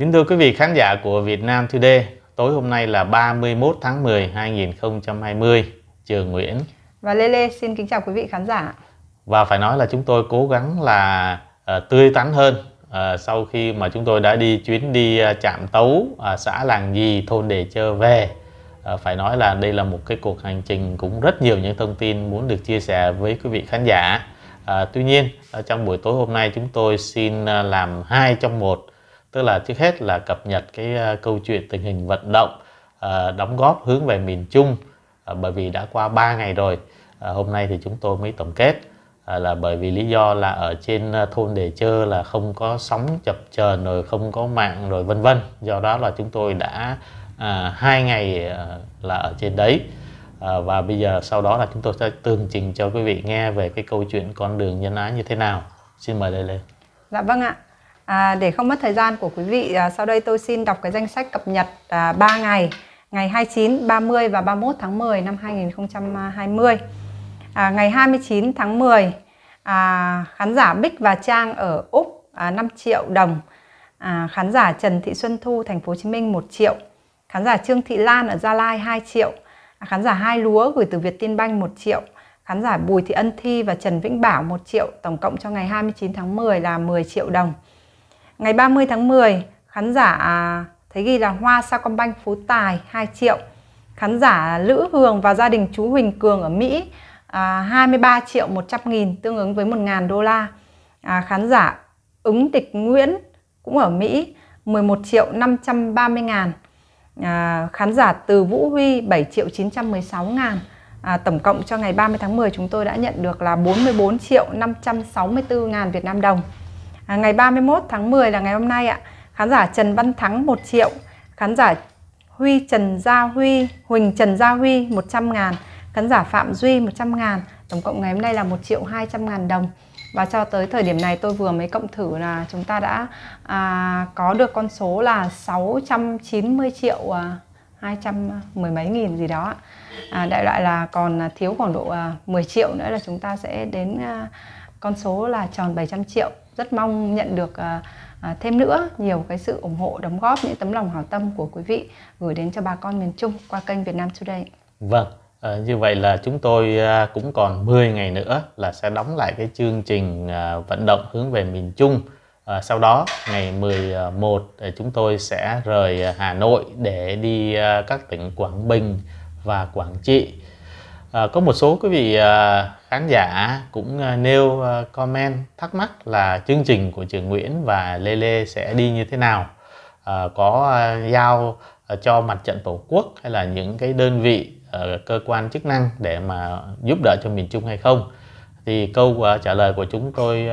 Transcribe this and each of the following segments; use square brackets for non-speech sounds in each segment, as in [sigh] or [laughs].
Kính thưa quý vị khán giả của Việt Nam Today, tối hôm nay là 31 tháng 10 2020, Trường Nguyễn và Lê Lê xin kính chào quý vị khán giả. Và phải nói là chúng tôi cố gắng là uh, tươi tắn hơn uh, sau khi mà chúng tôi đã đi chuyến đi uh, Trạm Tấu, uh, xã Làng Gì, thôn Đề Chơ về. Uh, phải nói là đây là một cái cuộc hành trình cũng rất nhiều những thông tin muốn được chia sẻ với quý vị khán giả. À, tuy nhiên trong buổi tối hôm nay chúng tôi xin làm hai trong một tức là trước hết là cập nhật cái ờ, câu chuyện tình hình vận động ờ, đóng góp hướng về miền Trung ờ, bởi vì đã qua 3 ngày rồi hôm nay thì chúng tôi mới tổng kết là bởi vì lý do là ở trên thôn đề chơ là không có sóng chập chờn rồi không có mạng rồi vân vân do đó là chúng tôi đã à, hai ngày là ở trên đấy à, và bây giờ sau đó là chúng tôi sẽ tường trình cho quý vị nghe về cái câu chuyện con đường nhân ái như thế nào xin mời đây lên dạ vâng ạ À, để không mất thời gian của quý vị, à, sau đây tôi xin đọc cái danh sách cập nhật à, 3 ngày, ngày 29, 30 và 31 tháng 10 năm 2020. À, ngày 29 tháng 10, à, khán giả Bích và Trang ở Úc à, 5 triệu đồng. À, khán giả Trần Thị Xuân Thu, thành phố Hồ Chí Minh 1 triệu. Khán giả Trương Thị Lan ở Gia Lai 2 triệu. À, khán giả Hai Lúa gửi từ Việt Tiên Banh 1 triệu. Khán giả Bùi Thị Ân Thi và Trần Vĩnh Bảo 1 triệu. Tổng cộng cho ngày 29 tháng 10 là 10 triệu đồng. Ngày 30 tháng 10, khán giả à, thấy ghi là Hoa Sacombank Phú Tài 2 triệu. Khán giả Lữ Hường và gia đình chú Huỳnh Cường ở Mỹ à, 23 triệu 100 nghìn tương ứng với 1.000 đô la. À, khán giả ứng tịch Nguyễn cũng ở Mỹ 11 triệu 530 ngàn. À, khán giả từ Vũ Huy 7 triệu 916 ngàn. À, tổng cộng cho ngày 30 tháng 10 chúng tôi đã nhận được là 44 triệu 564 ngàn Việt Nam đồng à, ngày 31 tháng 10 là ngày hôm nay ạ khán giả Trần Văn Thắng 1 triệu khán giả Huy Trần Gia Huy Huỳnh Trần Gia Huy 100 ngàn khán giả Phạm Duy 100 ngàn tổng cộng ngày hôm nay là 1 triệu 200 ngàn đồng và cho tới thời điểm này tôi vừa mới cộng thử là chúng ta đã à, có được con số là 690 triệu à, 200 mười mấy nghìn gì đó à, đại loại là còn à, thiếu khoảng độ à, 10 triệu nữa là chúng ta sẽ đến à, con số là tròn 700 triệu rất mong nhận được à, à, thêm nữa nhiều cái sự ủng hộ đóng góp những tấm lòng hảo tâm của quý vị gửi đến cho bà con miền Trung qua kênh Việt Nam Today. Vâng, à, như vậy là chúng tôi à, cũng còn 10 ngày nữa là sẽ đóng lại cái chương trình à, vận động hướng về miền Trung. À, sau đó ngày 11 à, chúng tôi sẽ rời Hà Nội để đi à, các tỉnh Quảng Bình và Quảng Trị. À, có một số quý vị à, khán giả cũng ờ, nêu ờ, comment thắc mắc là chương trình của trường Nguyễn và Lê Lê sẽ đi như thế nào ờ, có giao cho mặt trận tổ quốc hay là những cái đơn vị cơ quan chức năng để mà giúp đỡ cho miền Trung hay không thì câu trả lời của chúng tôi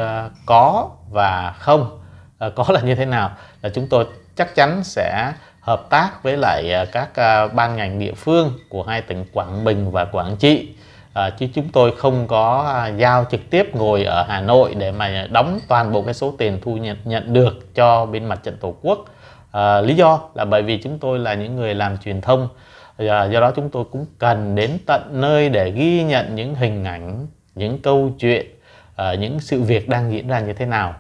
có và không có là như thế nào là chúng tôi chắc chắn sẽ hợp tác với lại các ban ngành địa phương của hai tỉnh Quảng Bình và Quảng Trị à, chứ chúng tôi không có à, giao trực tiếp ngồi ở Hà Nội để mà đóng toàn bộ cái số tiền thu nhận nhận được cho bên mặt trận tổ quốc à, lý do là bởi vì chúng tôi là những người làm truyền thông à, do đó chúng tôi cũng cần đến tận nơi để ghi nhận những hình ảnh những câu chuyện à, những sự việc đang diễn ra như thế nào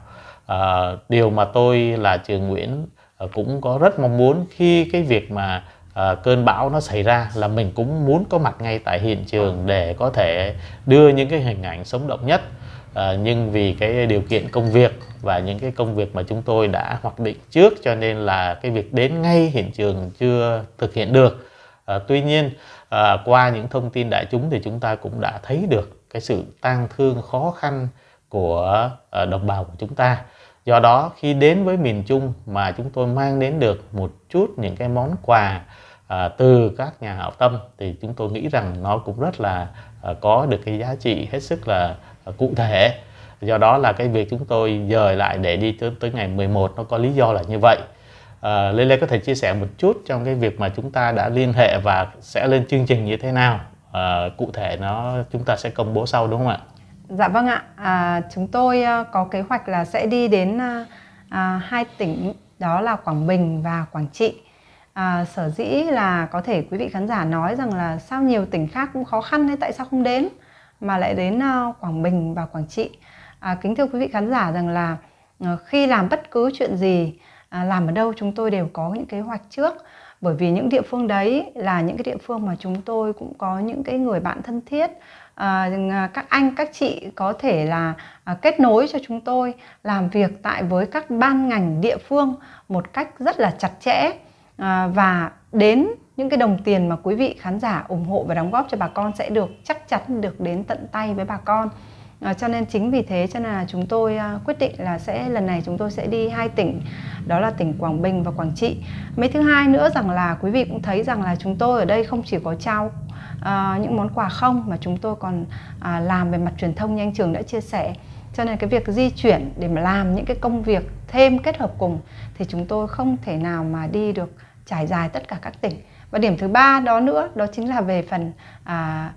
à, điều mà tôi là trường Nguyễn cũng có rất mong muốn khi cái việc mà Ờ, cơn bão nó xảy ra là mình cũng muốn có mặt ngay tại hiện trường để có thể đưa những cái hình ảnh sống động nhất à, nhưng vì cái điều kiện công việc và những cái công việc mà chúng tôi đã hoạch định trước cho nên là cái việc đến ngay hiện trường chưa thực hiện được à, tuy nhiên à, qua những thông tin đại chúng thì chúng ta cũng đã thấy được cái sự tang thương khó khăn của à, đồng bào của chúng ta do đó khi đến với miền trung mà chúng tôi mang đến được một chút những cái món quà à, từ các nhà hảo tâm thì chúng tôi nghĩ rằng nó cũng rất là à, có được cái giá trị hết sức là à, cụ thể do đó là cái việc chúng tôi dời lại để đi tới, tới ngày 11 nó có lý do là như vậy à, Lê Lê có thể chia sẻ một chút trong cái việc mà chúng ta đã liên hệ và sẽ lên chương trình như thế nào à, cụ thể nó chúng ta sẽ công bố sau đúng không ạ Dạ vâng ạ à, chúng tôi à, có kế hoạch là sẽ đi đến à, à, hai tỉnh đó là Quảng Bình và Quảng Trị à, sở dĩ là có thể quý vị khán giả nói rằng là sao nhiều tỉnh khác cũng khó khăn hay tại sao không đến mà lại đến uh, Quảng Bình và Quảng Trị à, kính thưa quý vị khán giả rằng là uh, khi làm bất cứ chuyện gì à, làm ở đâu chúng tôi đều có những kế hoạch trước bởi vì những địa phương đấy là những cái địa phương mà chúng tôi cũng có những cái người bạn thân thiết à, à các anh các chị có thể là à, kết nối cho chúng tôi làm việc tại với các ban ngành địa phương một cách rất là chặt chẽ À, và đến những cái đồng tiền mà quý vị khán giả ủng hộ và đóng góp cho bà con sẽ được chắc chắn được đến tận tay với bà con à, cho nên chính vì thế cho nên là chúng tôi à, quyết định là sẽ lần này chúng tôi sẽ đi hai tỉnh đó là tỉnh Quảng Bình và Quảng Trị mấy thứ hai nữa rằng là quý vị cũng thấy rằng là chúng tôi ở đây không chỉ có trao à, những món quà không mà chúng tôi còn à, làm về mặt truyền thông như anh trường đã chia sẻ cho nên cái việc di chuyển để mà làm những cái công việc thêm kết hợp cùng thì chúng tôi không thể nào mà đi được trải dài tất cả các tỉnh và điểm thứ ba đó nữa đó chính là về phần à,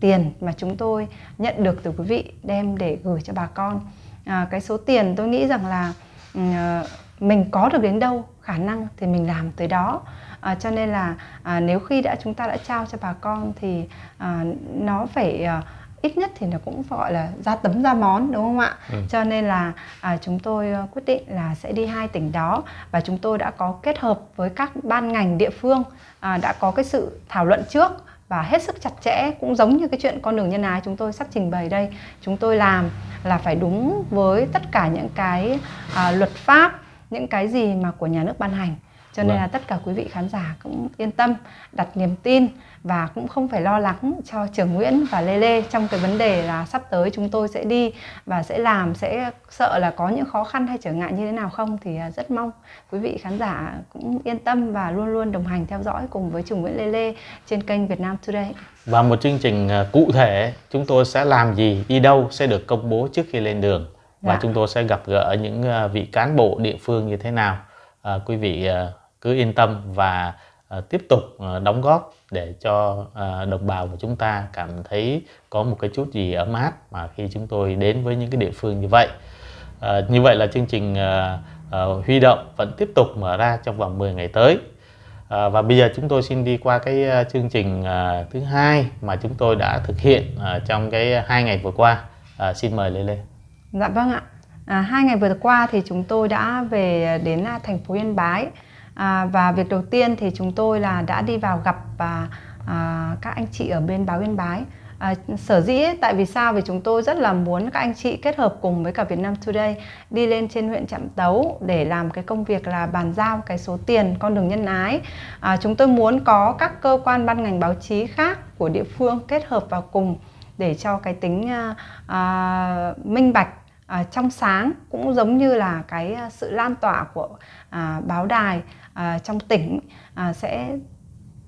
tiền mà chúng tôi nhận được từ quý vị đem để gửi cho bà con à, cái số tiền tôi nghĩ rằng là à, mình có được đến đâu khả năng thì mình làm tới đó à, cho nên là à, nếu khi đã chúng ta đã trao cho bà con thì à, nó phải à, ít nhất thì nó cũng gọi là ra tấm ra món đúng không ạ ừ. cho nên là à, chúng tôi ờ, quyết định là sẽ đi hai tỉnh đó và chúng tôi đã có kết hợp với các ban ngành địa phương à, đã có cái sự thảo luận trước và hết sức chặt chẽ cũng giống như cái chuyện con đường nhân ái chúng tôi sắp trình bày đây chúng tôi làm là phải đúng với tất cả những cái à, luật pháp những cái gì mà của nhà nước ban hành cho nên vâng. là tất cả quý vị khán giả cũng yên tâm đặt niềm tin và cũng không phải lo lắng cho Trường Nguyễn và Lê Lê trong cái vấn đề là sắp tới chúng tôi sẽ đi và sẽ làm sẽ sợ là có những khó khăn hay trở ngại như thế nào không thì à, rất mong quý vị khán giả cũng yên tâm và luôn luôn đồng hành theo dõi cùng với Trường Nguyễn Lê Lê trên kênh Việt Nam Today. Và một chương trình à, cụ thể chúng tôi sẽ làm gì, đi đâu sẽ được công bố trước khi lên đường và dạ. chúng tôi sẽ gặp gỡ những à, vị cán bộ địa phương như thế nào. À, quý vị cứ yên tâm và Ờ, tiếp tục ờ, đóng góp để cho ờ, đồng bào của chúng ta cảm thấy có một cái chút gì ấm áp mà khi chúng tôi đến với những cái địa phương như vậy. Như vậy là chương trình huy động vẫn tiếp tục mở ra trong vòng 10 ngày tới. và bây giờ chúng tôi xin đi qua cái chương trình thứ hai mà chúng tôi đã thực hiện trong cái hai ngày vừa qua. xin mời Lê Lê. Dạ vâng ạ. À, hai ngày vừa qua thì chúng tôi đã về đến à, thành phố Yên Bái à, và việc đầu tiên thì chúng tôi là đã đi vào gặp và à, các anh chị ở bên báo yên bái À, sở dĩ ấy, tại vì sao vì chúng tôi rất là muốn các anh chị kết hợp cùng với cả Việt Nam Today đi lên trên huyện Trạm Tấu để làm cái công việc là bàn giao cái số tiền con đường nhân ái à, chúng tôi muốn có các cơ quan ban ngành báo chí khác của địa phương kết hợp vào cùng để cho cái tính à, à, minh bạch à, trong sáng cũng giống như là cái à, sự lan tỏa của à, báo đài à, trong tỉnh à, sẽ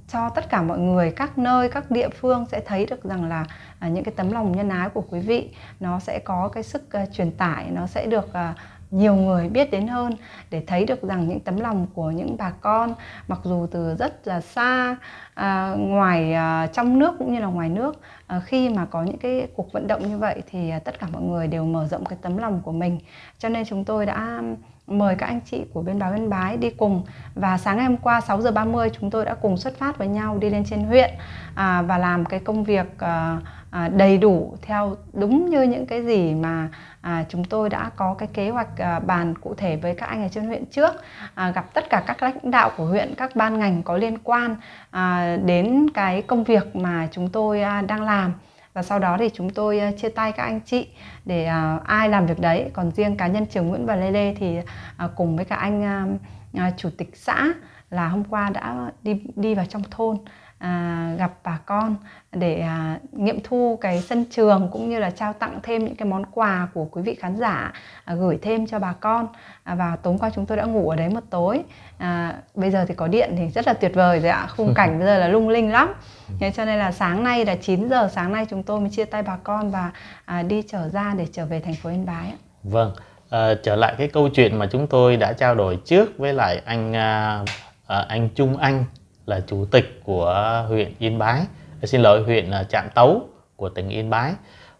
cho tất cả mọi người các nơi các địa phương sẽ thấy được rằng là à, những cái tấm lòng nhân ái của quý vị nó sẽ có cái sức à, truyền tải nó sẽ được à, nhiều người biết đến hơn để thấy được rằng những tấm lòng của những bà con mặc dù từ rất là xa à, ngoài à, trong nước cũng như là ngoài nước à, khi mà có những cái cuộc vận động như vậy thì à, tất cả mọi người đều mở rộng cái tấm lòng của mình cho nên chúng tôi đã mời các anh chị của bên báo Yên Bái đi cùng và sáng ngày hôm qua 6 giờ 30 chúng tôi đã cùng xuất phát với nhau đi lên trên huyện à, và làm cái công việc à, À, đầy đủ theo đúng như những cái gì mà à, chúng tôi đã có cái kế hoạch à, bàn cụ thể với các anh ở trên huyện trước gặp tất cả các lãnh đạo của huyện các ban ngành có liên quan đến cái công việc mà chúng tôi đang làm và sau đó thì chúng tôi chia tay các anh chị để ai làm việc đấy còn riêng cá nhân trường Nguyễn và Lê Lê thì cùng với cả anh chủ tịch xã là hôm qua đã đi đi vào trong thôn à, gặp bà con để à, nghiệm thu cái sân trường cũng như là trao tặng thêm những cái món quà của quý vị khán giả à, gửi thêm cho bà con à, và tối qua chúng tôi đã ngủ ở đấy một tối à, bây giờ thì có điện thì rất là tuyệt vời rồi ạ khung cảnh bây giờ là lung linh lắm thế cho nên là sáng nay là 9 giờ sáng nay chúng tôi mới chia tay bà con và à, đi trở ra để trở về thành phố yên bái vâng à, trở lại cái câu chuyện mà chúng tôi đã trao đổi trước với lại anh à, à anh Trung Anh là chủ tịch của huyện Yên Bái ờ, xin lỗi huyện ờ, Trạm Tấu của tỉnh Yên Bái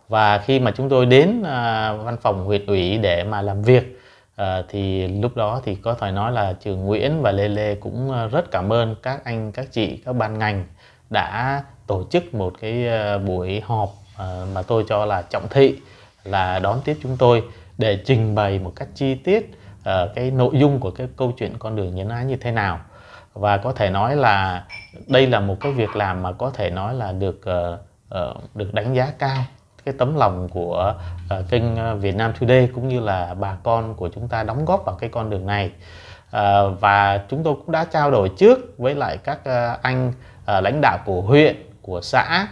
và khi mà chúng tôi đến à, văn phòng huyện ủy để mà làm việc ờ, thì lúc đó thì có thể nói là trường Nguyễn và Lê Lê cũng rất cảm ơn các anh các chị các ban ngành đã tổ chức một cái buổi họp mà tôi cho là trọng thị là đón tiếp chúng tôi để trình bày một cách chi tiết cái nội dung của cái câu chuyện con đường nhân ái như thế nào và có thể nói là đây là một cái việc làm mà có thể nói là được uh, được đánh giá cao cái tấm lòng của uh, kênh Việt Nam Today cũng như là bà con của chúng ta đóng góp vào cái con đường này uh, và chúng tôi cũng đã trao đổi trước với lại các uh, anh uh, lãnh đạo của huyện của xã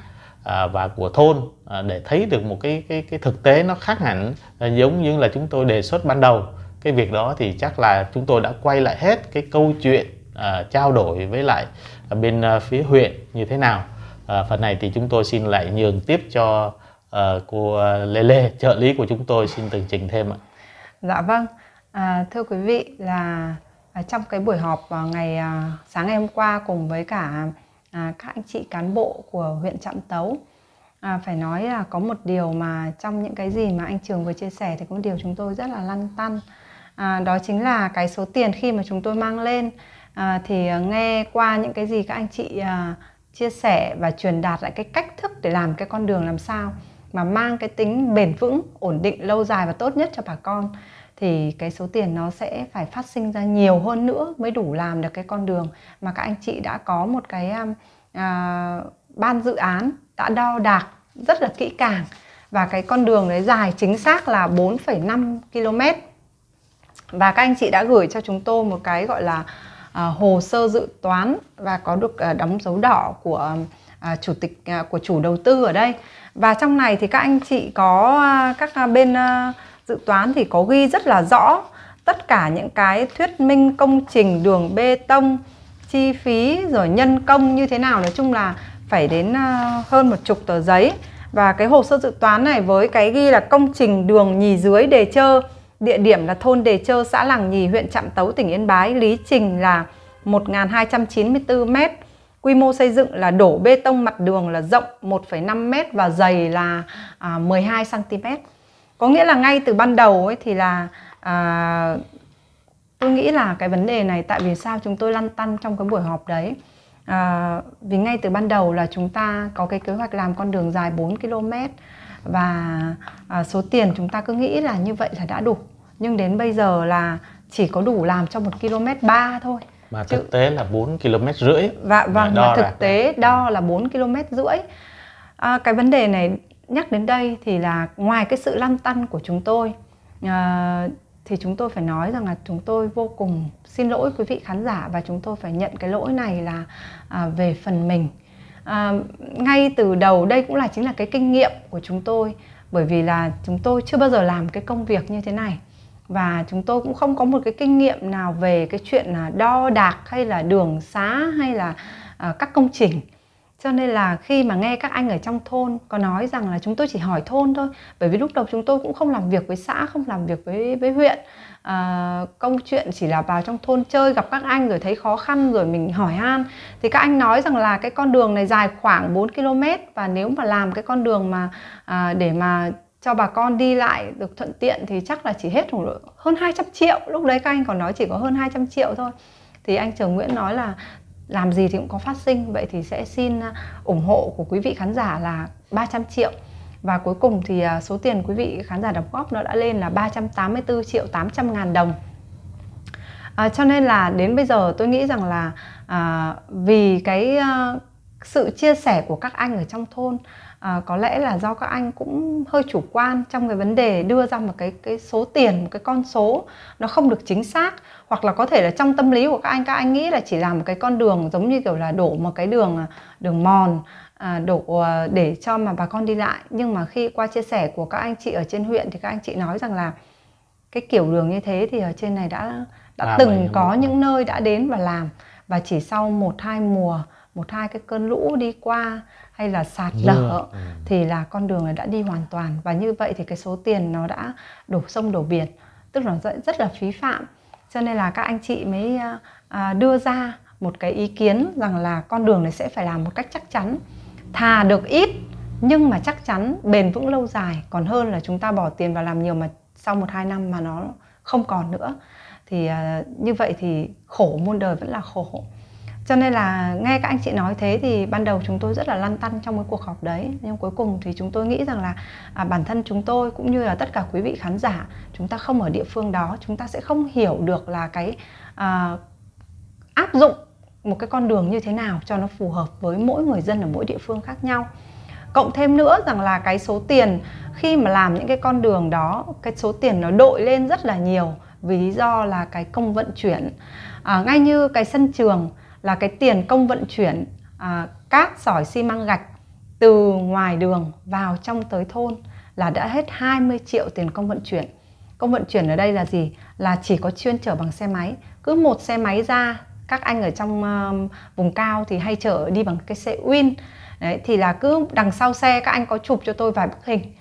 và của thôn để thấy được một cái cái cái thực tế nó khác hẳn giống như là chúng tôi đề xuất ban đầu cái việc đó thì chắc là chúng tôi đã quay lại hết cái câu chuyện à, trao đổi với lại bên à, phía huyện như thế nào à, phần này thì chúng tôi xin lại nhường tiếp cho à, cô à, Lê Lê trợ lý của chúng tôi xin tường trình thêm ạ dạ vâng à, thưa quý vị là à, trong cái buổi họp vào ngày à, sáng ngày hôm qua cùng với cả à, các anh chị cán bộ của huyện Trạm Tấu à, phải nói là có một điều mà trong những cái gì mà anh Trường vừa chia sẻ thì cũng điều chúng tôi rất là lăn tăn à, đó chính là cái số tiền khi mà chúng tôi mang lên à, thì à, nghe qua những cái gì các anh chị à, chia sẻ và truyền đạt lại cái cách thức để làm cái con đường làm sao mà mang cái tính bền vững ổn định lâu dài và tốt nhất cho bà con thì cái số tiền nó sẽ phải phát sinh ra nhiều hơn nữa mới đủ làm được cái con đường mà các anh chị đã có một cái à, à ban dự án đã đo đạc rất là kỹ càng và cái con đường đấy dài chính xác là 4,5 km và các anh chị đã gửi cho chúng tôi một cái gọi là À, hồ sơ dự toán và có được à, đóng dấu đỏ của à, chủ tịch của chủ đầu tư ở đây và trong này thì các anh chị có các bên dự toán thì có ghi rất là rõ tất cả những cái thuyết minh công trình đường bê tông chi phí rồi nhân công như thế nào nói chung là phải đến hơn một chục tờ giấy và cái hồ sơ dự toán này với cái ghi là công trình đường nhì dưới đề chơ địa điểm là thôn Đề Trơ, xã Làng Nhì, huyện Trạm Tấu, tỉnh Yên Bái, lý trình là 1294 m. Quy mô xây dựng là đổ bê tông mặt đường là rộng 1,5 m và dày là à, 12 cm. Có nghĩa là ngay từ ban đầu ấy thì là à, tôi nghĩ là cái vấn đề này tại vì sao chúng tôi lăn tăn trong cái buổi họp đấy. À, vì ngay từ ban đầu là chúng ta có cái kế hoạch làm con đường dài 4 km và à, số tiền chúng ta cứ nghĩ là như vậy là đã đủ nhưng đến bây giờ là chỉ có đủ làm cho một km 3 thôi mà thực Chứ... tế là 4 km rưỡi và vâng mà thực ra. tế đo là 4 km rưỡi à, cái vấn đề này nhắc đến đây thì là ngoài cái sự lăn tăn của chúng tôi à, thì chúng tôi phải nói rằng là chúng tôi vô cùng xin lỗi quý vị khán giả và chúng tôi phải nhận cái lỗi này là à, về phần mình à, ngay từ đầu đây cũng là chính là cái kinh nghiệm của chúng tôi bởi vì là chúng tôi chưa bao giờ làm cái công việc như thế này và chúng tôi cũng không có một cái kinh nghiệm nào về cái chuyện là đo đạc hay là đường xá hay là à, các công trình cho nên là khi mà nghe các anh ở trong thôn có nói rằng là chúng tôi chỉ hỏi thôn thôi bởi vì lúc đầu chúng tôi cũng không làm việc với xã không làm việc với với huyện à, công chuyện chỉ là vào trong thôn chơi gặp các anh rồi thấy khó khăn rồi mình hỏi han thì các anh nói rằng là cái con đường này dài khoảng 4 km và nếu mà làm cái con đường mà à, để mà cho bà con đi lại được thuận tiện thì chắc là chỉ hết khoảng hơn 200 triệu lúc đấy các anh còn nói chỉ có hơn 200 triệu thôi thì anh Trường Nguyễn nói là làm gì thì cũng có phát sinh vậy thì sẽ xin à, ủng hộ của quý vị khán giả là 300 triệu và cuối cùng thì à, số tiền quý vị khán giả đóng góp nó đã lên là 384 triệu 800 ngàn đồng à, cho nên là đến bây giờ tôi nghĩ rằng là à, vì cái à, sự chia sẻ của các anh ở trong thôn à, có lẽ là do các anh cũng hơi chủ quan trong cái vấn đề đưa ra một cái cái số tiền một cái con số nó không được chính xác hoặc là có thể là trong tâm lý của các anh các anh nghĩ là chỉ làm một cái con đường giống như kiểu là đổ một cái đường à, đường mòn à, đổ à, để cho mà bà con đi lại nhưng mà khi qua chia sẻ của các anh chị ở trên huyện thì các anh chị nói rằng là cái kiểu đường như thế thì ở trên này đã đã à, từng có rồi. những nơi đã đến và làm và chỉ sau một hai mùa một hai cái cơn lũ đi qua hay là sạt dạ, lở ừ. thì là con đường đã đi hoàn toàn và như vậy thì cái số tiền nó đã đổ sông đổ biển tức là rất là phí phạm cho nên là các anh chị mới à, à, đưa ra một cái ý kiến rằng là con đường này sẽ phải làm một cách chắc chắn thà được ít nhưng mà chắc chắn bền vững lâu dài còn hơn là chúng ta bỏ tiền vào làm nhiều mà sau một hai năm mà nó không còn nữa thì à, như vậy thì khổ muôn đời vẫn là khổ cho nên là nghe các anh chị nói thế thì ban đầu chúng tôi rất là lăn tăn trong cái cuộc họp đấy nhưng cuối cùng thì chúng tôi nghĩ rằng là à, bản thân chúng tôi cũng như là tất cả quý vị khán giả chúng ta không ở địa phương đó chúng ta sẽ không hiểu được là cái à, áp dụng một cái con đường như thế nào cho nó phù hợp với mỗi người dân ở mỗi địa phương khác nhau cộng thêm nữa rằng là cái số tiền khi mà làm những cái con đường đó cái số tiền nó đội lên rất là nhiều vì lý do là cái công vận chuyển à, ngay như cái sân trường là cái tiền công vận chuyển à, cát sỏi xi măng gạch từ ngoài đường vào trong tới thôn là đã hết 20 triệu tiền công vận chuyển. Công vận chuyển ở đây là gì? Là chỉ có chuyên chở bằng xe máy. Cứ một xe máy ra, các anh ở trong uh, vùng cao thì hay chở đi bằng cái xe Win. Đấy, thì là cứ đằng sau xe các anh có chụp cho tôi vài bức hình.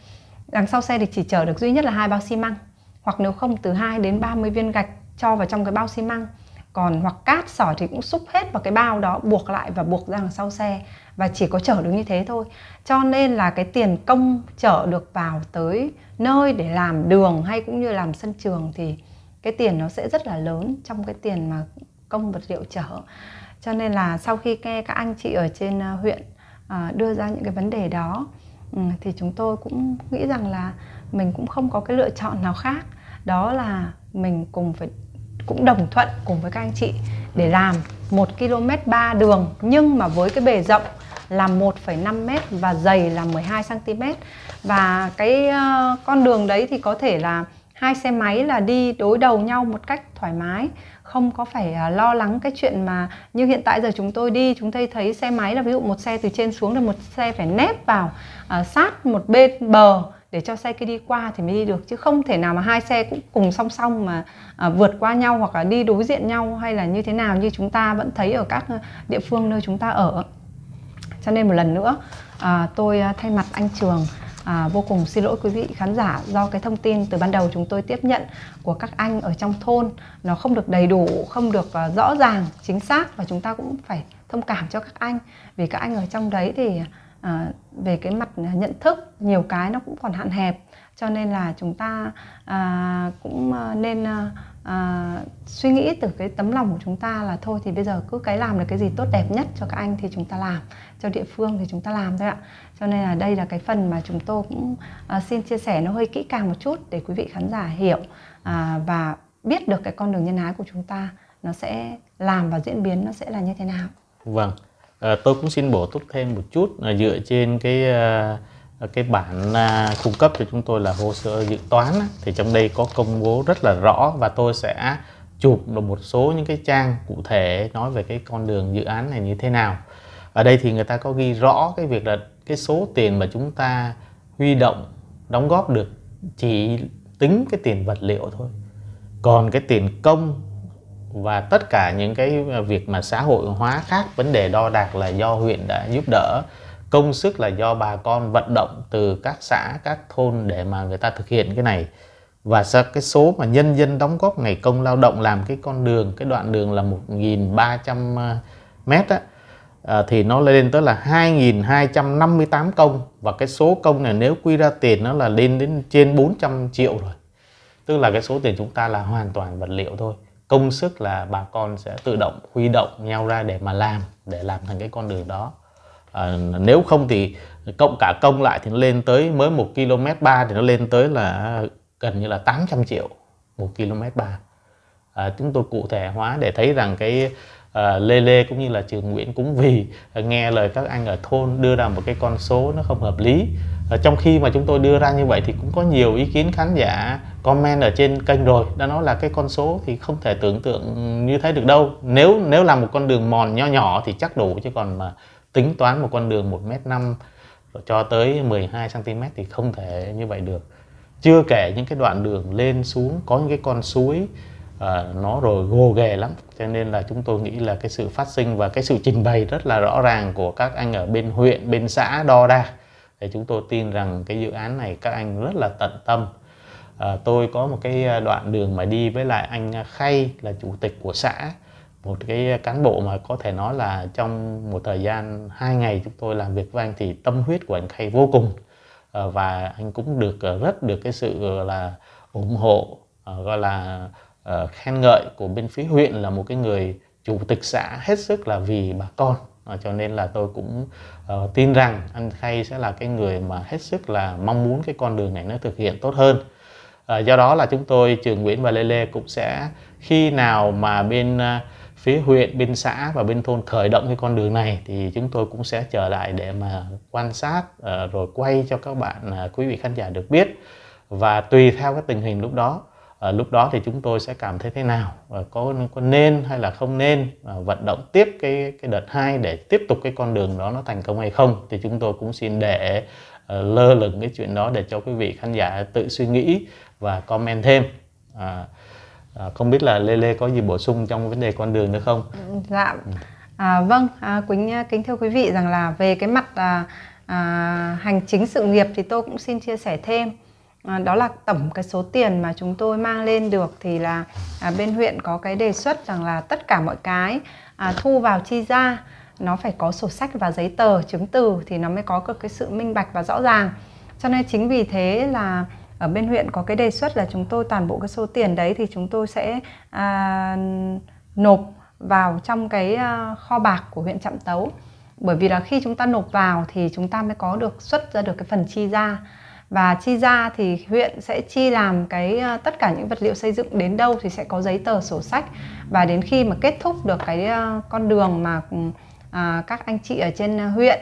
Đằng sau xe thì chỉ chở được duy nhất là hai bao xi măng. Hoặc nếu không từ 2 đến 30 viên gạch cho vào trong cái bao xi măng còn hoặc cát sỏi thì cũng xúc hết vào cái bao đó buộc lại và buộc ra đằng sau xe và chỉ có chở được như thế thôi cho nên là cái tiền công chở được vào tới nơi để làm đường hay cũng như làm sân trường thì cái tiền nó sẽ rất là lớn trong cái tiền mà công vật liệu chở cho nên là sau khi nghe các anh chị ở trên à, huyện à, đưa ra những cái vấn đề đó ừ, thì chúng tôi cũng nghĩ rằng là mình cũng không có cái lựa chọn nào khác đó là mình cùng phải cũng đồng thuận cùng với các anh chị để làm 1 km 3 đường nhưng mà với cái bề rộng là 1,5 m và dày là 12 cm. Và cái ờ, con đường đấy thì có thể là hai xe máy là đi đối đầu nhau một cách thoải mái, không có phải ờ, lo lắng cái chuyện mà như hiện tại giờ chúng tôi đi, chúng tôi thấy xe máy là ví dụ một xe từ trên xuống là một xe phải nép vào ờ, sát một bên bờ để cho xe kia đi qua thì mới đi được chứ không thể nào mà hai xe cũng cùng song song mà à, vượt qua nhau hoặc là đi đối diện nhau hay là như thế nào như chúng ta vẫn thấy ở các ờ, địa phương nơi chúng ta ở cho nên một lần nữa à, tôi à, thay mặt anh trường à, vô cùng xin lỗi quý vị khán giả do cái thông tin từ ban đầu chúng tôi tiếp nhận của các anh ở trong thôn nó không được đầy đủ không được uh, rõ ràng chính xác và chúng ta cũng phải thông cảm cho các anh vì các anh ở trong đấy thì Ờ, về cái mặt nhận thức nhiều cái nó cũng còn hạn hẹp cho nên là chúng ta à, cũng ờ, nên à, à, suy nghĩ từ cái tấm lòng của chúng ta là thôi thì bây giờ cứ cái làm được cái gì tốt đẹp nhất cho các anh thì chúng ta làm cho địa phương thì chúng ta làm thôi ạ cho nên là đây là cái phần mà chúng tôi cũng à, xin chia sẻ nó hơi kỹ càng một chút để quý vị khán giả hiểu à, và biết được cái con đường nhân ái của chúng ta nó sẽ làm và diễn biến nó sẽ là như thế nào vâng à, tôi cũng xin bổ túc thêm một chút là ờ, dựa trên cái ờ, cái bản à, cung cấp cho chúng tôi là hồ sơ dự toán thì trong đây có công bố rất là rõ và tôi sẽ chụp được một số những cái trang cụ thể nói về cái con đường dự án này như thế nào ở đây thì người ta có ghi rõ cái việc là cái số tiền mà chúng ta huy động đóng góp được chỉ tính cái tiền vật liệu thôi còn cái tiền công và tất cả những cái việc mà xã hội hóa khác vấn đề đo đạc là do huyện đã giúp đỡ công sức là do bà con vận động từ các xã các thôn để mà người ta thực hiện cái này và sao cái số mà nhân dân đóng góp ngày công lao động làm cái con đường cái đoạn đường là 1.300 ờ, mét á à, thì nó lên tới là 2.258 công và cái số công này nếu quy ra tiền nó là lên đến trên 400 triệu rồi tức là cái số tiền chúng ta là hoàn toàn vật liệu thôi công sức là bà con sẽ tự động huy động nhau ra để mà làm để làm thành cái con đường đó à, nếu không thì cộng cả công lại thì nó lên tới mới một km 3 thì nó lên tới là gần như là 800 triệu một km 3 à, chúng tôi cụ thể hóa để thấy rằng cái Ờ, Lê Lê cũng như là trường Nguyễn cũng vì nghe lời các anh ở thôn đưa ra một cái con số nó không hợp lý ờ, trong khi mà chúng tôi đưa ra như vậy thì cũng có nhiều ý kiến khán giả comment ở trên kênh rồi đã nói là cái con số thì không thể tưởng tượng như thế được đâu nếu nếu là một con đường mòn nho nhỏ thì chắc đủ chứ còn mà tính toán một con đường 1 m năm cho tới 12 cm thì không thể như vậy được chưa kể những cái đoạn đường lên xuống có những cái con suối À, nó rồi gồ ghề lắm cho nên là chúng tôi nghĩ là cái sự phát sinh và cái sự trình bày rất là rõ ràng của các anh ở bên huyện bên xã đo đa thì chúng tôi tin rằng cái dự án này các anh rất là tận tâm à, tôi có một cái à, đoạn đường mà đi với lại anh khay là chủ tịch của xã một cái cán bộ mà có thể nói là trong một thời gian hai ngày chúng tôi làm việc với anh thì tâm huyết của anh khay vô cùng à, và anh cũng được à, rất được cái sự là ủng hộ à, gọi là uh, khen ngợi của bên phía huyện là một cái người chủ tịch xã hết sức là vì bà con à, cho nên là tôi cũng uh, tin rằng anh Khay sẽ là cái người mà hết sức là mong muốn cái con đường này nó thực hiện tốt hơn à, do đó là chúng tôi trường Nguyễn và Lê Lê cũng sẽ khi nào mà bên uh, phía huyện bên xã và bên thôn khởi động cái con đường này thì chúng tôi cũng sẽ trở lại để mà quan sát uh, rồi quay cho các bạn uh, quý vị khán giả được biết và tùy theo cái tình hình lúc đó à, lúc đó thì chúng tôi sẽ cảm thấy thế nào và ờ, có có nên hay là không nên à, vận động tiếp cái cái đợt 2 để tiếp tục cái con đường đó nó thành công hay không thì chúng tôi cũng xin để à, lơ lửng cái chuyện đó để cho quý vị khán giả tự suy nghĩ và comment thêm à, à, không biết là Lê Lê có gì bổ sung trong vấn đề con đường nữa không ừ, dạ ừ. à, vâng à, quýnh à, kính thưa quý vị rằng là về cái mặt à, à, hành chính sự nghiệp thì tôi cũng xin chia sẻ thêm À, đó là tổng cái số tiền mà chúng tôi mang lên được thì là à, bên huyện có cái đề xuất rằng là tất cả mọi cái à, thu vào chi ra nó phải có sổ sách và giấy tờ chứng từ thì nó mới có được cái sự minh bạch và rõ ràng cho nên chính vì thế là ở bên huyện có cái đề xuất là chúng tôi toàn bộ cái số tiền đấy thì chúng tôi sẽ à, nộp vào trong cái à, kho bạc của huyện Trạm Tấu bởi vì là khi chúng ta nộp vào thì chúng ta mới có được xuất ra được cái phần chi ra và chi ra thì huyện sẽ chi làm cái ờ, tất cả những vật liệu xây dựng đến đâu thì sẽ có giấy tờ sổ sách và đến khi mà kết thúc được cái ờ, con đường mà ờ, các anh chị ở trên huyện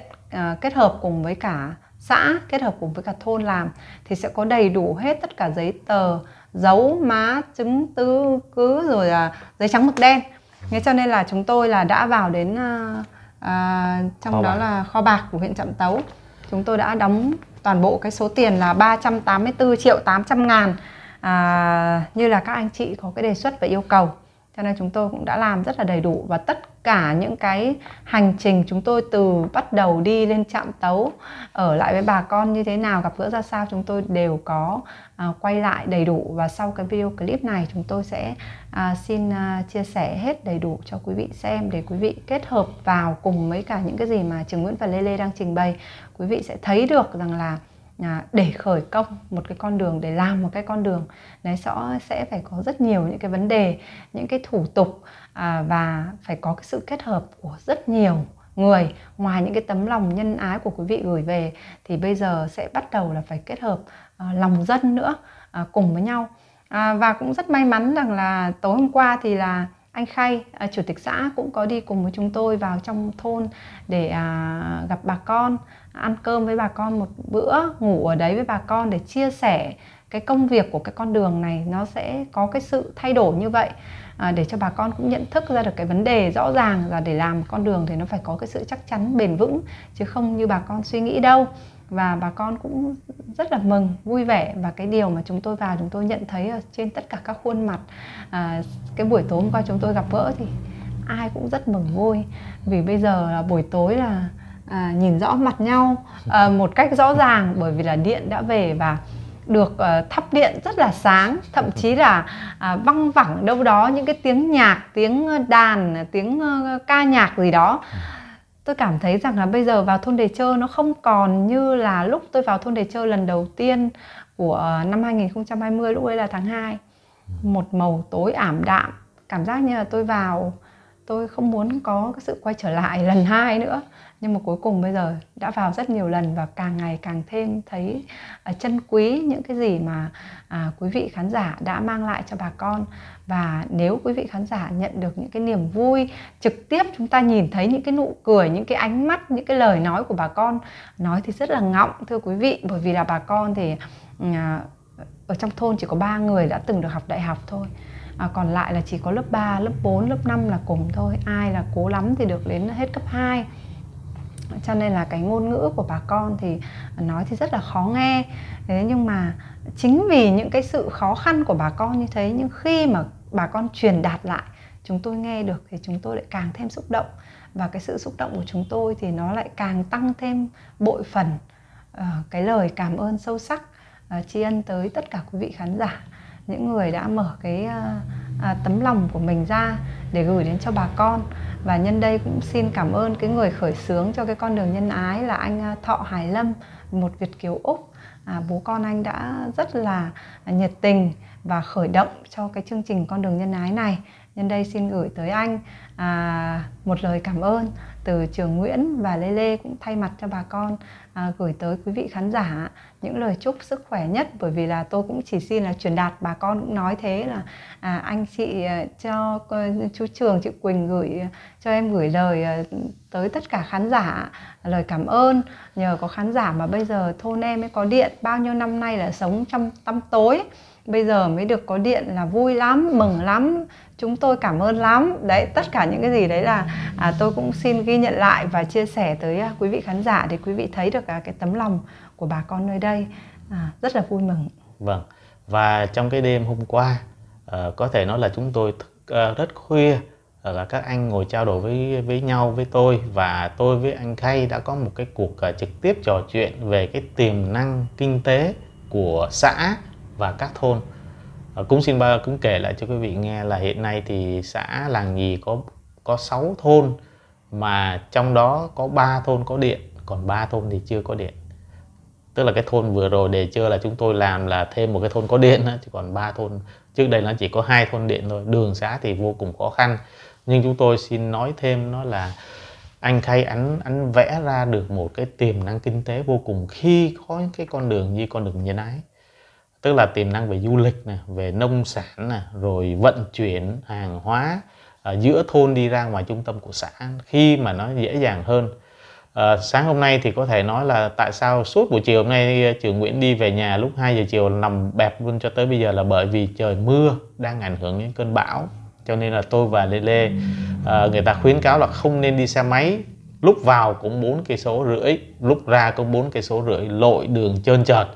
kết hợp cùng với cả xã kết hợp cùng với cả thôn làm thì sẽ có đầy đủ hết tất cả giấy tờ dấu má chứng tư cứ rồi là giấy trắng mực đen thế cho nên là chúng tôi là đã vào đến à, trong kho đó bạc. là kho bạc của huyện trạm tấu chúng tôi đã đóng toàn bộ cái số tiền là 384 triệu 800 ngàn à, như là các anh chị có cái đề xuất và yêu cầu cho nên chúng tôi cũng đã làm rất là đầy đủ và tất cả những cái hành trình chúng tôi từ bắt đầu đi lên trạm tấu ở lại với bà con như thế nào gặp gỡ ra sao chúng tôi đều có À, quay lại đầy đủ và sau cái video clip này chúng tôi sẽ à, xin à, chia sẻ hết đầy đủ cho quý vị xem để quý vị kết hợp vào cùng với cả những cái gì mà Trường Nguyễn và Lê Lê đang trình bày quý vị sẽ thấy được rằng là À, để khởi công một cái con đường để làm một cái con đường đấy rõ sẽ phải có rất nhiều những cái vấn đề những cái thủ tục à, và phải có cái sự kết hợp của rất nhiều người ngoài những cái tấm lòng nhân ái của quý vị gửi về thì bây giờ sẽ bắt đầu là phải kết hợp Ờ, lòng dân nữa ờ, cùng với nhau à, và cũng rất may mắn rằng là tối hôm qua thì là anh Khay à, chủ tịch xã cũng có đi cùng với chúng tôi vào trong thôn để à, gặp bà con ăn cơm với bà con một bữa ngủ ở đấy với bà con để chia sẻ cái công việc của cái con đường này nó sẽ có cái sự thay đổi như vậy để cho bà con cũng nhận thức ra được cái vấn đề rõ ràng là để làm con đường thì nó phải có cái sự chắc chắn bền vững chứ không như bà con suy nghĩ đâu và bà con cũng rất là mừng vui vẻ và cái điều mà chúng tôi vào chúng tôi nhận thấy ở trên tất cả các khuôn mặt à, cái buổi tối hôm qua chúng tôi gặp gỡ thì ai cũng rất mừng vui vì bây giờ là buổi tối là à, nhìn rõ mặt nhau à, một cách rõ ràng bởi vì là điện đã về và được uh, thắp điện rất là sáng thậm chí là uh, văng vẳng đâu đó những cái tiếng nhạc tiếng đàn tiếng uh, ca nhạc gì đó tôi cảm thấy rằng là bây giờ vào thôn đề chơ nó không còn như là lúc tôi vào thôn đề chơ lần đầu tiên của năm 2020 lúc ấy là tháng 2 một màu tối ảm đạm cảm giác như là tôi vào tôi không muốn có cái sự quay trở lại [laughs] lần hai nữa nhưng mà cuối cùng bây giờ đã vào rất nhiều lần và càng ngày càng thêm thấy chân à, quý những cái gì mà uh, quý vị khán giả đã mang lại cho bà con và nếu quý vị khán giả nhận được những cái niềm vui trực tiếp chúng ta nhìn thấy những cái nụ cười những cái ánh mắt những cái lời nói của bà con nói thì rất là ngọng thưa quý vị bởi vì là bà con thì uh, ở trong thôn chỉ có 3 người đã từng được học đại học thôi à, còn lại là chỉ có lớp 3, lớp 4, lớp 5 là cùng thôi ai là cố lắm thì được đến hết cấp 2 cho nên là cái ngôn ngữ của bà con thì nói thì rất là khó nghe thế nhưng mà chính vì những cái sự khó khăn của bà con như thế nhưng khi mà bà con truyền đạt lại chúng tôi nghe được thì chúng tôi lại càng thêm xúc động và cái sự xúc động của chúng tôi thì nó lại càng tăng thêm bội phần uh, cái lời cảm ơn sâu sắc uh, tri ân tới tất cả quý vị khán giả những người đã mở cái uh, uh, tấm lòng của mình ra để gửi đến cho bà con và nhân đây cũng xin cảm ơn cái người khởi xướng cho cái con đường nhân ái là anh à, Thọ Hải Lâm một Việt kiều Úc à, bố con anh đã rất là nhiệt tình và khởi động cho cái chương trình con đường nhân ái này nhân đây xin gửi tới anh à, một lời cảm ơn từ trường Nguyễn và Lê Lê cũng thay mặt cho bà con à, gửi tới quý vị khán giả những lời chúc sức khỏe nhất bởi vì là tôi cũng chỉ xin là truyền đạt bà con cũng nói thế là à, anh chị à, cho ờ, chú trường chị quỳnh gửi cho em gửi lời ờ, tới tất cả khán giả lời cảm ơn nhờ có khán giả mà bây giờ thôn em mới có điện bao nhiêu năm nay là sống trong tăm tối bây giờ mới được có điện là vui lắm mừng lắm chúng tôi cảm ơn lắm đấy tất cả những cái gì đấy là à, tôi cũng xin ghi nhận lại và chia sẻ tới à, quý vị khán giả để quý vị thấy được à, cái tấm lòng của bà con nơi đây à, rất là vui mừng vâng và trong cái đêm hôm qua à, có thể nói là chúng tôi à, rất khuya ờ, là các anh ngồi trao đổi với với nhau với tôi và tôi với anh Khay đã có một cái cuộc uh, trực tiếp trò chuyện về cái tiềm năng kinh tế của xã và các thôn Ờ, cũng xin ba cũng kể lại cho quý vị nghe là hiện nay thì xã làng nhì có có 6 thôn mà trong đó có 3 thôn có điện còn 3 thôn thì chưa có điện tức là cái thôn vừa rồi để chưa là chúng tôi làm là thêm một cái thôn có điện đó, chứ còn ba thôn trước đây nó chỉ có hai thôn điện thôi đường xá thì vô cùng khó khăn nhưng chúng tôi xin nói thêm nó là anh Khay anh anh vẽ ra được một cái tiềm năng kinh tế vô cùng khi có cái con đường như con đường nhân ái tức là tiềm năng về du lịch này, về nông sản này, rồi vận chuyển hàng hóa ở à, giữa thôn đi ra ngoài trung tâm của xã khi mà nó dễ dàng hơn à, sáng hôm nay thì có thể nói là tại sao suốt buổi chiều hôm nay à, trường Nguyễn đi về nhà lúc 2 giờ chiều nằm bẹp luôn cho tới bây giờ là bởi vì trời mưa đang ảnh hưởng đến cơn bão cho nên là tôi và Lê Lê à, người ta khuyến cáo là không nên đi xe máy lúc vào cũng bốn cây số rưỡi lúc ra cũng bốn cây số rưỡi lội đường trơn trượt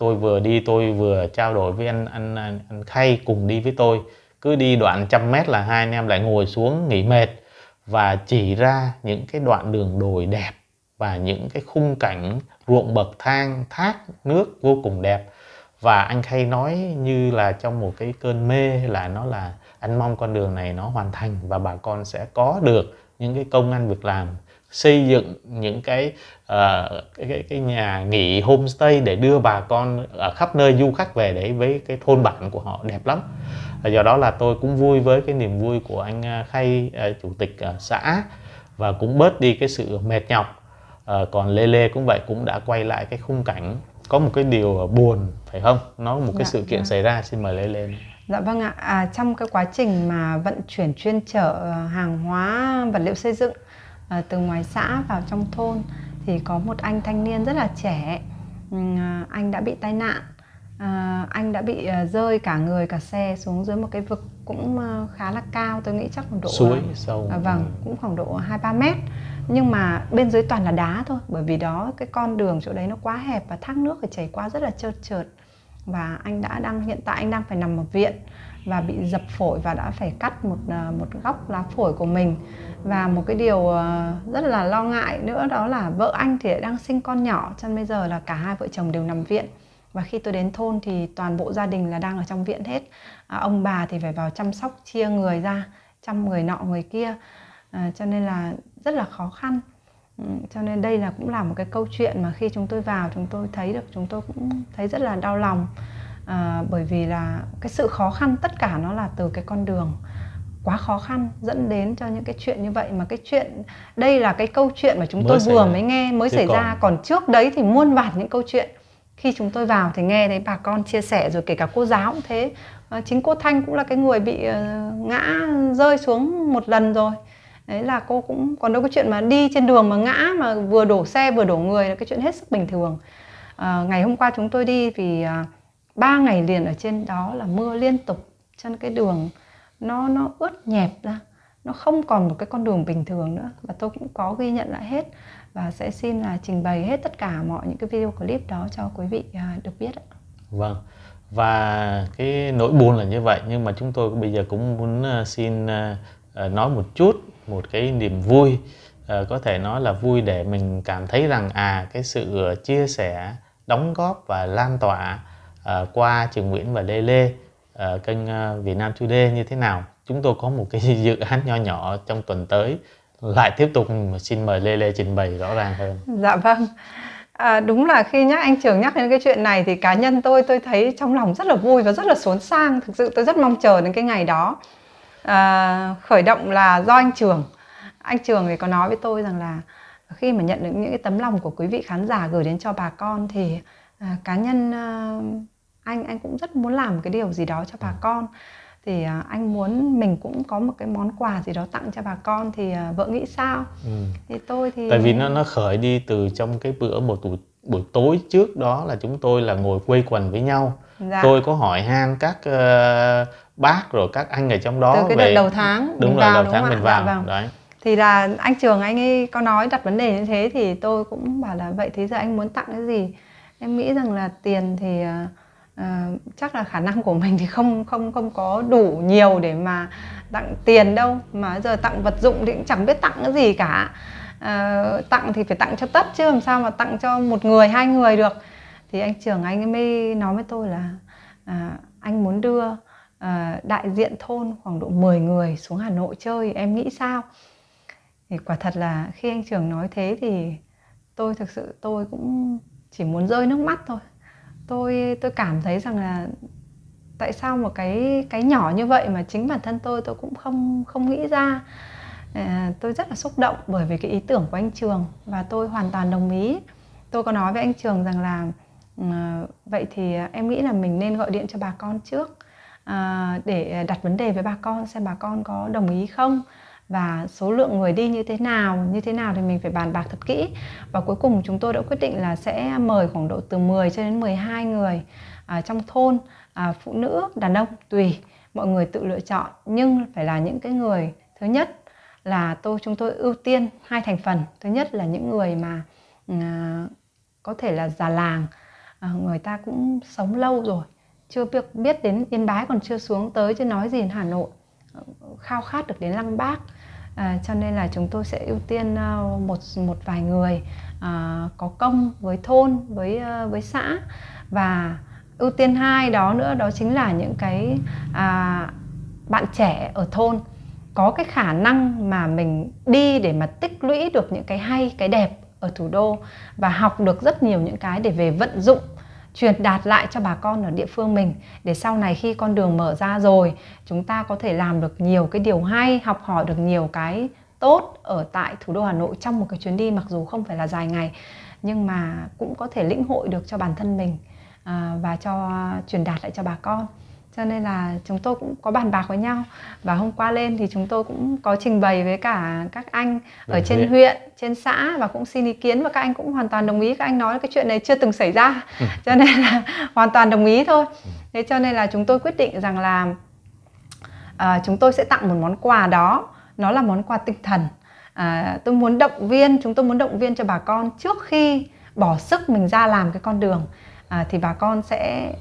tôi vừa đi tôi vừa trao đổi với anh anh anh, khay cùng đi với tôi cứ đi đoạn trăm mét là hai anh em lại ngồi xuống nghỉ mệt và chỉ ra những cái đoạn đường đồi đẹp và những cái khung cảnh ruộng bậc thang thác nước vô cùng đẹp và anh khay nói như là trong một cái cơn mê là nó là anh mong con đường này nó hoàn thành và bà con sẽ có được những cái công ăn việc làm xây dựng những cái uh, cái, cái cái nhà nghỉ homestay để đưa bà con ở khắp nơi du khách về để với cái thôn bản của họ đẹp lắm do đó là tôi cũng vui với cái niềm vui của anh ờ, Khay uh, chủ tịch uh, xã và cũng bớt đi cái sự mệt nhọc uh, còn Lê Lê cũng vậy cũng đã quay lại cái khung cảnh có một cái điều buồn phải không nó một cái dạ, sự kiện dạ. xảy ra xin mời Lê Lê Dạ vâng ạ, à, trong cái quá trình mà vận chuyển chuyên chở hàng hóa vật liệu xây dựng Ờ, từ ngoài xã vào trong thôn thì có một anh thanh niên rất là trẻ à, anh đã bị tai nạn ờ, anh đã bị ờ, rơi cả người cả xe xuống dưới một cái vực cũng khá là cao tôi nghĩ chắc khoảng độ suối sâu à, vâng ừ. cũng khoảng độ hai ba mét nhưng mà bên dưới toàn là đá thôi bởi vì đó cái con đường chỗ đấy nó quá hẹp và thác nước phải chảy qua rất là trơn trượt và anh đã đang hiện tại anh đang phải nằm ở viện và bị dập phổi và đã phải cắt một à, một góc lá phổi của mình và một cái điều à, rất là lo ngại nữa đó là vợ anh thì đang sinh con nhỏ cho nên bây giờ là cả hai vợ chồng đều nằm viện và khi tôi đến thôn thì toàn bộ gia đình là đang ở trong viện hết à, ông bà thì phải vào chăm sóc chia người ra chăm người nọ người kia à, cho nên là rất là khó khăn ừ, cho nên đây là cũng là một cái câu chuyện mà khi chúng tôi vào chúng tôi thấy được chúng tôi cũng thấy rất là đau lòng à, bởi vì là cái sự khó khăn tất cả nó là từ cái con đường quá khó khăn dẫn đến cho những cái chuyện như vậy mà cái chuyện đây là cái câu chuyện mà chúng mới tôi vừa ra. mới nghe mới Chứ xảy còn... ra còn trước đấy thì muôn bản những câu chuyện khi chúng tôi vào thì nghe thấy bà con chia sẻ rồi kể cả cô giáo cũng thế à, chính cô thanh cũng là cái người bị uh, ngã rơi xuống một lần rồi đấy là cô cũng còn đâu có chuyện mà đi trên đường mà ngã mà vừa đổ xe vừa đổ người là cái chuyện hết sức bình thường à, ngày hôm qua chúng tôi đi vì uh, à, ba ngày liền ở trên đó là mưa liên tục cho nên cái đường nó nó ướt nhẹp ra nó không còn một cái con đường bình thường nữa và tôi cũng có ghi nhận lại hết và sẽ xin là trình bày hết tất cả mọi những cái video clip đó cho quý vị à, được biết ạ. Vâng và cái nỗi buồn là như vậy nhưng mà chúng tôi bây giờ cũng muốn à, xin à, nói một chút một cái niềm vui có thể nói là vui để mình cảm thấy rằng à cái sự chia sẻ đóng góp và lan tỏa À, qua trường Nguyễn và Lê Lê uh, kênh à, Việt Nam Today như thế nào chúng tôi có một cái [laughs] dự án nho nhỏ trong tuần tới lại tiếp tục xin mời Lê Lê trình bày rõ ràng hơn dạ vâng À, đúng là khi nhắc anh trường nhắc đến cái chuyện này thì cá nhân tôi tôi thấy trong lòng rất là vui và rất là xốn sang thực sự tôi rất mong chờ đến cái ngày đó à, khởi động là do anh trường anh trường thì có nói với tôi rằng là khi mà nhận được những cái tấm lòng của quý vị khán giả gửi đến cho bà con thì à, cá nhân à, anh anh cũng rất muốn làm cái điều gì đó cho bà à. con thì à, anh muốn mình cũng có một cái món quà gì đó tặng cho bà con thì à, vợ nghĩ sao ừ. thì tôi thì tại vì nó nó khởi đi từ trong cái bữa một buổi buổi tối trước đó là chúng tôi là ngồi quây quần với nhau dạ. tôi có hỏi han các uh, bác rồi các anh ở trong đó từ cái về... đợt đầu tháng đúng rồi đầu tháng mình dạ vào dạ, đấy thì là anh trường anh ấy có nói đặt vấn đề như thế thì tôi cũng bảo là vậy thế giờ anh muốn tặng cái gì em nghĩ rằng là tiền thì à, chắc là khả năng của mình thì không không không có đủ nhiều để mà tặng tiền đâu mà giờ tặng vật dụng thì cũng chẳng biết tặng cái gì cả à, tặng thì phải tặng cho tất chứ làm sao mà tặng cho một người hai người được thì anh trưởng anh ấy mới nói với tôi là à, anh muốn đưa à, đại diện thôn khoảng độ 10 người xuống Hà Nội chơi em nghĩ sao thì quả thật là khi anh trưởng nói thế thì tôi thực sự tôi cũng chỉ muốn rơi nước mắt thôi tôi tôi cảm thấy rằng là tại sao một cái cái nhỏ như vậy mà chính bản thân tôi tôi cũng không không nghĩ ra ờ, tôi rất là xúc động bởi vì cái ý tưởng của anh trường và tôi hoàn toàn đồng ý tôi có nói với anh trường rằng là ờ, vậy thì em nghĩ là mình nên gọi điện cho bà con trước ờ, để đặt vấn đề với bà con xem bà con có đồng ý không và số lượng người đi như thế nào như thế nào thì mình phải bàn bạc thật kỹ và cuối cùng chúng tôi đã quyết định là sẽ mời khoảng độ từ 10 cho đến 12 người à, trong thôn à, phụ nữ đàn ông tùy mọi người tự lựa chọn nhưng phải là những cái người thứ nhất là tôi chúng tôi ưu tiên hai thành phần thứ nhất là những người mà à, có thể là già làng à, người ta cũng sống lâu rồi chưa biết biết đến yên bái còn chưa xuống tới chứ nói gì đến hà nội ờ, khao khát được đến lăng bác à, cho nên là chúng tôi sẽ ưu tiên à, một một vài người à, có công với thôn với à, với xã và ưu tiên hai đó nữa đó chính là những cái à, bạn trẻ ở thôn có cái khả năng mà mình đi để mà tích lũy được những cái hay cái đẹp ở thủ đô và học được rất nhiều những cái để về vận dụng truyền đạt lại cho bà con ở địa phương mình để sau này khi con đường mở ra rồi chúng ta có thể làm được nhiều cái điều hay học hỏi được nhiều cái tốt ở tại thủ đô Hà Nội trong một cái chuyến đi mặc dù không phải là dài ngày nhưng mà cũng có thể lĩnh hội được cho bản thân mình à, và cho truyền đạt lại cho bà con cho nên là chúng tôi cũng có bàn bạc với nhau và hôm qua lên thì chúng tôi cũng có trình bày với cả các anh ở Đồng trên huyện. huyện trên xã và cũng xin ý kiến và các anh cũng hoàn toàn đồng ý các anh nói cái chuyện này chưa từng xảy ra ừ. [laughs] cho nên là [laughs] hoàn toàn đồng ý thôi ừ. thế cho nên là chúng tôi quyết định rằng là à, chúng tôi sẽ tặng một món quà đó nó là món quà tinh thần à, tôi muốn động viên chúng tôi muốn động viên cho bà con trước khi bỏ sức mình ra làm cái con đường à, thì bà con sẽ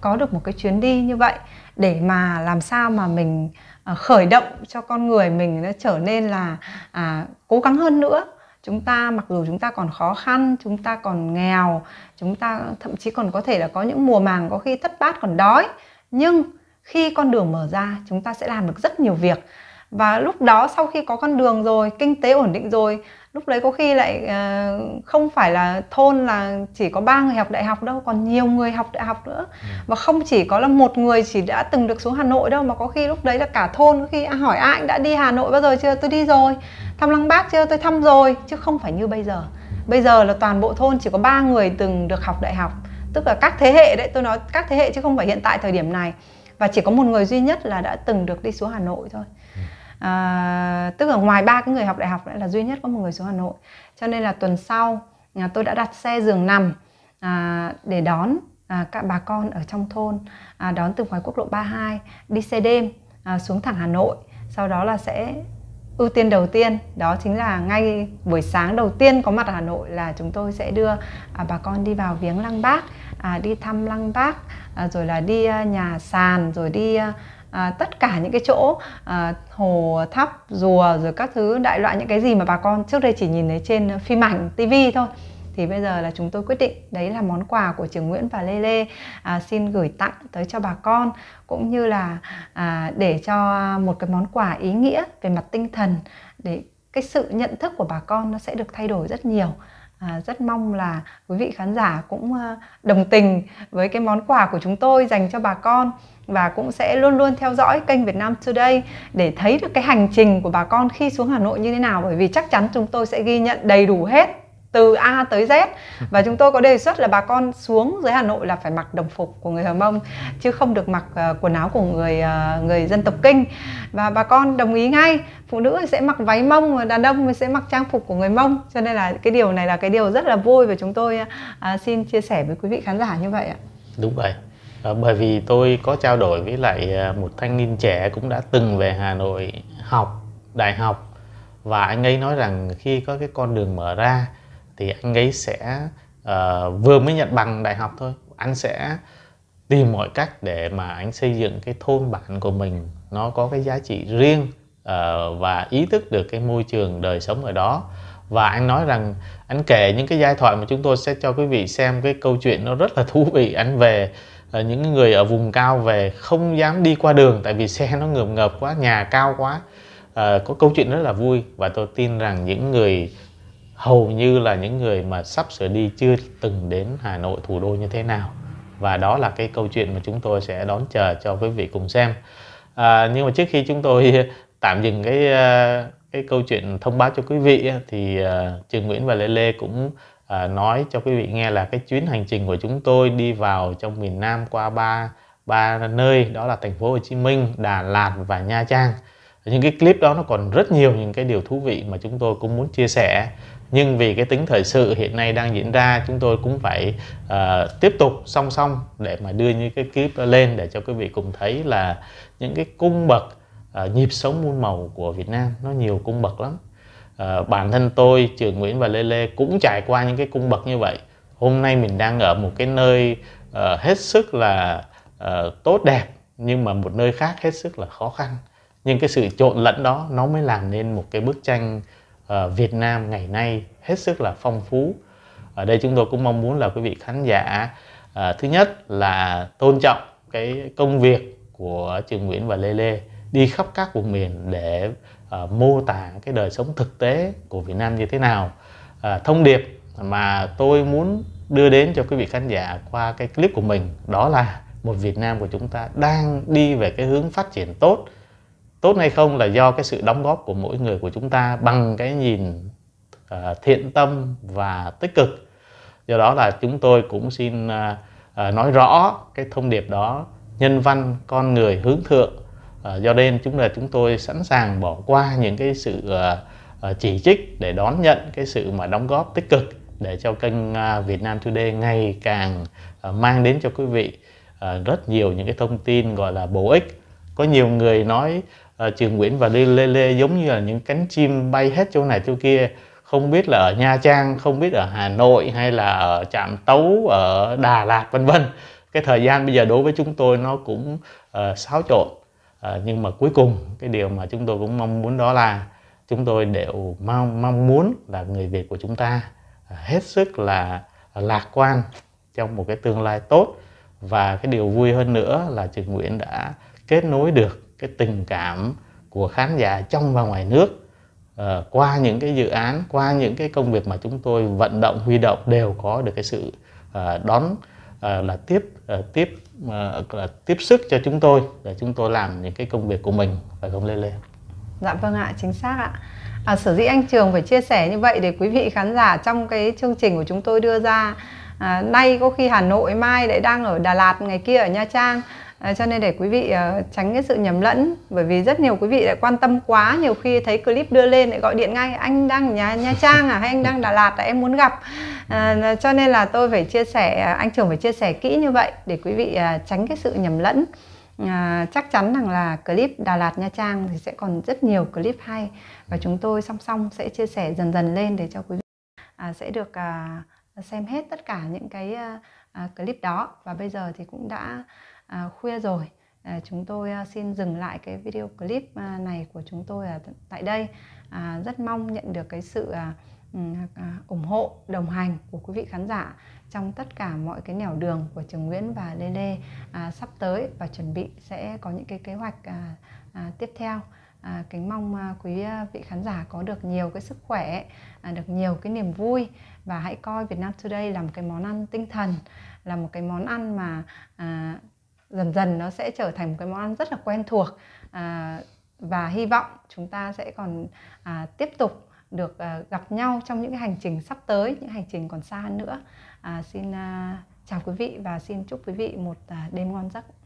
có được một cái chuyến đi như vậy để mà làm sao mà mình à, khởi động cho con người mình nó trở nên là à, cố gắng hơn nữa chúng ta mặc dù chúng ta còn khó khăn chúng ta còn nghèo chúng ta thậm chí còn có thể là có những mùa màng có khi thất bát còn đói nhưng khi con đường mở ra chúng ta sẽ làm được rất nhiều việc và lúc đó sau khi có con đường rồi kinh tế ổn định rồi lúc đấy có khi lại ờ, không phải là thôn là chỉ có ba người học đại học đâu còn nhiều người học đại học nữa ừ. và không chỉ có là một người chỉ đã từng được xuống hà nội đâu mà có khi lúc đấy là cả thôn có khi à, hỏi ai đã đi hà nội bao giờ chưa tôi đi rồi thăm lăng bác chưa tôi thăm rồi chứ không phải như bây giờ bây giờ là toàn bộ thôn chỉ có ba người từng được học đại học tức là các thế hệ đấy tôi nói các thế hệ chứ không phải hiện tại thời điểm này và chỉ có một người duy nhất là đã từng được đi xuống hà nội thôi à, tức là ngoài ba cái người học đại học lại là duy nhất có một người xuống hà nội cho nên là tuần sau nhà tôi đã đặt xe giường nằm à, để đón à, các bà con ở trong thôn à, đón từ ngoài quốc lộ 32 đi xe đêm à, xuống thẳng hà nội sau đó là sẽ ưu tiên đầu tiên đó chính là ngay buổi sáng đầu tiên có mặt Hà Nội là chúng tôi sẽ đưa à, bà con đi vào viếng Lăng Bác, à, đi thăm Lăng Bác, à, rồi là đi à, nhà sàn, rồi đi à, à, tất cả những cái chỗ à, hồ tháp rùa rồi các thứ đại loại những cái gì mà bà con trước đây chỉ nhìn thấy trên phim ảnh tivi thôi thì bây giờ là chúng tôi quyết định đấy là món quà của trường Nguyễn và Lê Lê à, xin gửi tặng tới cho bà con cũng như là à, để cho một cái món quà ý nghĩa về mặt tinh thần để cái sự nhận thức của bà con nó sẽ được thay đổi rất nhiều À, rất mong là quý vị khán giả cũng à, đồng tình với cái món quà của chúng tôi dành cho bà con và cũng sẽ luôn luôn theo dõi kênh Việt Nam Today để thấy được cái hành trình của bà con khi xuống Hà Nội như thế nào bởi vì chắc chắn chúng tôi sẽ ghi nhận đầy đủ hết từ A tới Z và chúng tôi có đề xuất là bà con xuống dưới Hà Nội là phải mặc đồng phục của người Hờ Mông chứ không được mặc ờ, quần áo của người ờ, người dân tộc Kinh và bà con đồng ý ngay phụ nữ sẽ mặc váy mông và đàn ông sẽ mặc trang phục của người Mông cho nên là cái điều này là cái điều rất là vui và chúng tôi ờ, xin chia sẻ với quý vị khán giả như vậy ạ đúng vậy Ờ, bởi vì tôi có trao đổi với lại à, một thanh niên trẻ cũng đã từng về Hà Nội học đại học và anh ấy nói rằng khi có cái con đường mở ra thì anh ấy sẽ uh, vừa mới nhận bằng đại học thôi anh sẽ tìm mọi cách để mà anh xây dựng cái thôn bản của mình nó có cái giá trị riêng uh, và ý thức được cái môi trường đời sống ở đó và anh nói rằng anh kể những cái giai thoại mà chúng tôi sẽ cho quý vị xem cái câu chuyện nó rất là thú vị anh về những người ở vùng cao về không dám đi qua đường tại vì xe nó ngợp ngợp quá nhà cao quá à, có câu chuyện rất là vui và tôi tin rằng những người hầu như là những người mà sắp sửa đi chưa từng đến Hà Nội thủ đô như thế nào và đó là cái câu chuyện mà chúng tôi sẽ đón chờ cho quý vị cùng xem à, nhưng mà trước khi chúng tôi [laughs] tạm dừng cái à, cái câu chuyện thông báo cho quý vị thì uh, à, Trường Nguyễn và Lê Lê cũng à, nói cho quý vị nghe là cái chuyến hành trình của chúng tôi đi vào trong miền Nam qua ba ba nơi đó là thành phố Hồ Chí Minh, Đà Lạt và Nha Trang. Những cái clip đó nó còn rất nhiều những cái điều thú vị mà chúng tôi cũng muốn chia sẻ. Nhưng vì cái tính thời sự hiện nay đang diễn ra, chúng tôi cũng phải uh, tiếp tục song song để mà đưa những cái clip đó lên để cho quý vị cùng thấy là những cái cung bậc uh, nhịp sống muôn màu của Việt Nam nó nhiều cung bậc lắm Ờ, bản thân tôi trường Nguyễn và Lê Lê cũng trải qua những cái cung bậc như vậy hôm nay mình đang ở một cái nơi à, hết sức là à, tốt đẹp nhưng mà một nơi khác hết sức là khó khăn nhưng cái sự trộn lẫn đó nó mới làm nên một cái bức tranh à, Việt Nam ngày nay hết sức là phong phú ở đây chúng tôi cũng mong muốn là quý vị khán giả à, thứ nhất là tôn trọng cái công việc của Trường Nguyễn và Lê Lê đi khắp các vùng miền để uh, mô tả cái đời sống thực tế của Việt Nam như thế nào uh, thông điệp mà tôi muốn đưa đến cho quý vị khán giả qua cái clip của mình đó là một Việt Nam của chúng ta đang đi về cái hướng phát triển tốt tốt hay không là do cái sự đóng góp của mỗi người của chúng ta bằng cái nhìn uh, thiện tâm và tích cực do đó là chúng tôi cũng xin uh, uh, nói rõ cái thông điệp đó nhân văn con người hướng thượng Ờ, do nên chúng là chúng tôi sẵn sàng bỏ qua những cái sự ờ, ờ, chỉ trích để đón nhận cái sự mà đóng góp tích cực để cho kênh à, Việt Nam Today ngày càng mang đến cho quý vị rất nhiều những cái thông tin gọi là bổ ích có nhiều người nói Trường Nguyễn và Lê Lê Lê giống như là những cánh chim bay hết chỗ này chỗ kia không biết là ở Nha Trang không biết ở Hà Nội hay là ở Trạm Tấu ở Đà Lạt vân vân cái thời gian bây giờ đối với chúng tôi nó cũng uh, xáo trộn à, nhưng mà cuối cùng cái điều mà chúng tôi cũng mong muốn đó là chúng tôi đều mong mong muốn là người Việt của chúng ta à, hết sức là lạc quan trong một cái tương lai tốt và cái điều vui hơn nữa là Trường Nguyễn đã kết nối được cái tình cảm của khán giả trong và ngoài nước uh, qua những cái dự án qua những cái công việc mà chúng tôi vận động huy động đều có được cái sự uh, đón uh, là tiếp uh, tiếp mà là tiếp sức cho chúng tôi để chúng tôi làm những cái công việc của mình phải không Lê Lê? Dạ vâng ạ, chính xác ạ. À, sở dĩ anh Trường phải chia sẻ như vậy để quý vị khán giả trong cái chương trình của chúng tôi đưa ra à, nay có khi Hà Nội mai lại đang ở Đà Lạt ngày kia ở Nha Trang À, cho nên để quý vị ờ, tránh cái sự nhầm lẫn bởi vì rất nhiều quý vị lại quan tâm quá nhiều khi thấy clip đưa lên lại gọi điện ngay anh đang ở nhà nha trang à hay anh đang đà lạt à em muốn gặp à, cho nên là tôi phải chia sẻ à, anh trưởng phải chia sẻ kỹ như vậy để quý vị tránh cái sự nhầm lẫn À, chắc chắn rằng là clip Đà Lạt Nha Trang thì sẽ còn rất nhiều clip hay và chúng tôi song song sẽ chia sẻ dần dần lên để cho quý vị à, sẽ được à, xem hết tất cả những cái à, clip đó và bây giờ thì cũng đã À, khuya rồi à, chúng tôi à, xin dừng lại cái video clip này của chúng tôi ở tại đây rất mong nhận được cái sự ừ, ủng hộ đồng hành của quý vị khán giả trong tất cả mọi cái nẻo đường của trường Nguyễn và Lê Lê sắp tới và chuẩn bị sẽ có những cái kế hoạch tiếp theo à, kính mong à, quý vị khán giả có được nhiều cái sức khỏe à, được nhiều cái niềm vui và hãy coi Việt Nam Today là một cái món ăn tinh thần là một cái món ăn mà à, dần dần nó sẽ trở thành một cái món ăn rất là quen thuộc à, và hy vọng chúng ta sẽ còn à, tiếp tục được à, gặp nhau trong những cái hành trình sắp tới những hành trình còn xa nữa à, xin à, chào quý vị và xin chúc quý vị một à, đêm ngon giấc